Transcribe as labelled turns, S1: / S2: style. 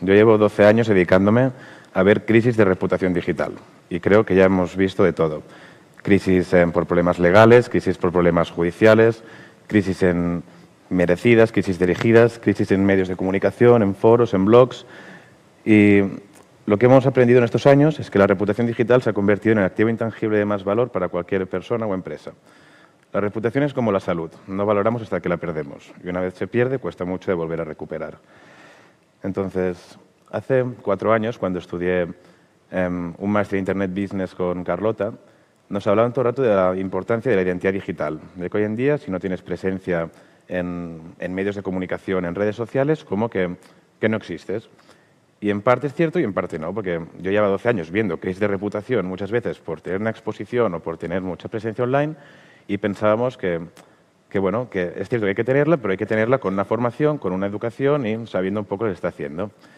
S1: Yo llevo 12 años dedicándome a ver crisis de reputación digital y creo que ya hemos visto de todo. Crisis por problemas legales, crisis por problemas judiciales, crisis en merecidas, crisis dirigidas, crisis en medios de comunicación, en foros, en blogs. Y lo que hemos aprendido en estos años es que la reputación digital se ha convertido en el activo intangible de más valor para cualquier persona o empresa. La reputación es como la salud, no valoramos hasta que la perdemos y una vez se pierde cuesta mucho de volver a recuperar. Entonces, hace cuatro años, cuando estudié em, un máster de Internet Business con Carlota, nos hablaban todo el rato de la importancia de la identidad digital, de que hoy en día, si no tienes presencia en, medios de comunicación, en redes sociales, como que, no existes. Y en parte es cierto y en parte no, porque yo llevo 12 años viendo crisis de reputación muchas veces por tener una exposición o por tener mucha presencia online y pensábamos que que bueno, que es cierto que hay que tenerla, pero hay que tenerla con una formación, con una educación y sabiendo un poco lo que se está haciendo.